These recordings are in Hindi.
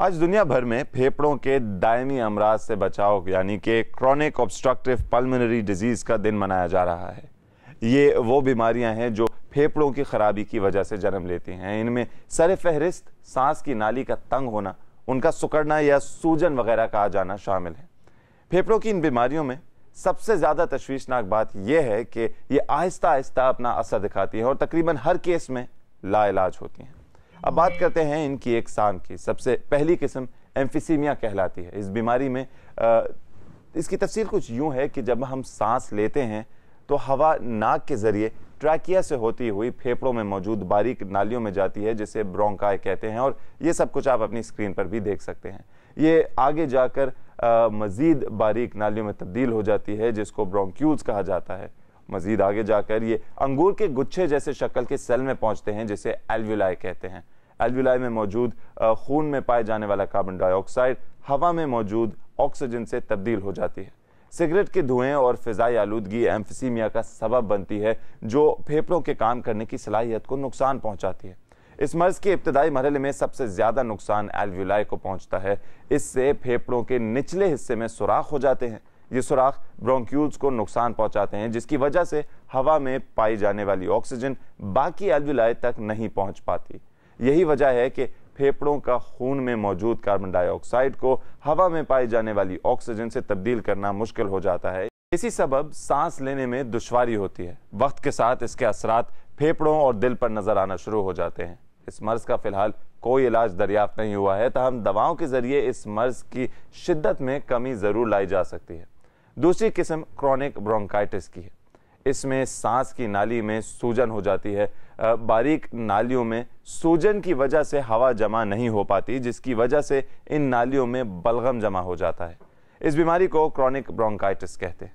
आज दुनिया भर में फेफड़ों के दायमी अमराज से बचाव यानी कि क्रॉनिक ऑब्स्ट्रक्टिव पल्मोनरी डिजीज़ का दिन मनाया जा रहा है ये वो बीमारियां हैं जो फेफड़ों की ख़राबी की वजह से जन्म लेती हैं इनमें सर फहरिस्त सांस की नाली का तंग होना उनका सुकड़ना या सूजन वगैरह कहा जाना शामिल है फेफड़ों की इन बीमारियों में सबसे ज़्यादा तश्वीशनाक बात यह है कि ये आहिस्ता आहिस्ता अपना असर दिखाती है और तकरीबन हर केस में लाइलाज होती हैं अब बात करते हैं इनकी एक शाम की सबसे पहली किस्म एम्फिसीमिया कहलाती है इस बीमारी में आ, इसकी तफसील कुछ यूँ है कि जब हम सांस लेते हैं तो हवा नाक के ज़रिए ट्रैकिया से होती हुई फेफड़ों में मौजूद बारीक नालियों में जाती है जिसे ब्रोंकाय कहते हैं और ये सब कुछ आप अपनी स्क्रीन पर भी देख सकते हैं ये आगे जाकर मजीद बारीक नालियों में तब्दील हो जाती है जिसको ब्रोंक्यूल्स कहा जाता है मजीद आगे जाकर ये अंगूर के गुच्छे जैसे शक्ल के सेल में पहुंचते हैं जिसे एल्व्यूलाई कहते हैं एलविलाई में मौजूद खून में पाए जाने वाला कार्बन डाइऑक्साइड हवा में मौजूद ऑक्सीजन से तब्दील हो जाती है सिगरेट के धुएं और फिजाई आलूदगी एम्फसीमिया का सबब बनती है जो फेफड़ों के काम करने की सलाहियत को नुकसान पहुंचाती है इस मर्ज़ के इब्तदाई मरहले में सबसे ज़्यादा नुकसान एलविलाई को पहुंचता है इससे फेफड़ों के निचले हिस्से में सुराख हो जाते हैं ये सुराख ब्रोंक्यूल्स को नुकसान पहुंचाते हैं जिसकी वजह से हवा में पाई जाने वाली ऑक्सीजन बाकी एलविलाई तक नहीं पहुंच पाती यही वजह है कि फेफड़ों का खून में मौजूद कार्बन डाइऑक्साइड को हवा में पाई जाने वाली ऑक्सीजन से तब्दील करना मुश्किल हो जाता है इसी सबब सांस लेने में दुश्वारी होती है वक्त के साथ इसके असरात फेफड़ों और दिल पर नजर आना शुरू हो जाते हैं इस मर्ज का फिलहाल कोई इलाज दरियाफ्त नहीं हुआ है तहम दवाओं के जरिए इस मर्ज की शिद्दत में कमी जरूर लाई जा सकती है दूसरी किस्म क्रॉनिक ब्रोंकाइटिस की है इसमें सांस की नाली में सूजन हो जाती है बारीक नालियों में सूजन की वजह से हवा जमा नहीं हो पाती जिसकी वजह से इन नालियों में बलगम जमा हो जाता है इस बीमारी को क्रॉनिक ब्रोंकाइटिस कहते हैं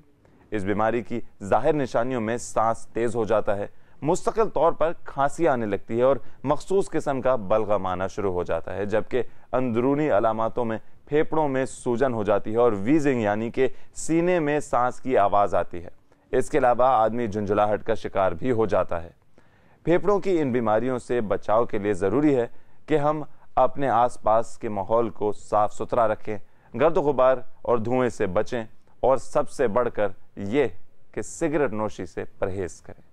इस बीमारी की जाहिर निशानियों में सांस तेज़ हो जाता है मुस्तकिल तौर पर खांसी आने लगती है और मखसूस किस्म का बलगम आना शुरू हो जाता है जबकि अंदरूनी अलामतों में फेफड़ों में सूजन हो जाती है और वीजिंग यानी कि सीने में सांस की आवाज़ आती है इसके अलावा आदमी झुंझुलाहट का शिकार भी हो जाता है फेफड़ों की इन बीमारियों से बचाव के लिए ज़रूरी है कि हम अपने आसपास के माहौल को साफ सुथरा रखें गर्द गुबार और धुएं से बचें और सबसे बढ़कर ये कि सिगरेट नोशी से परहेज करें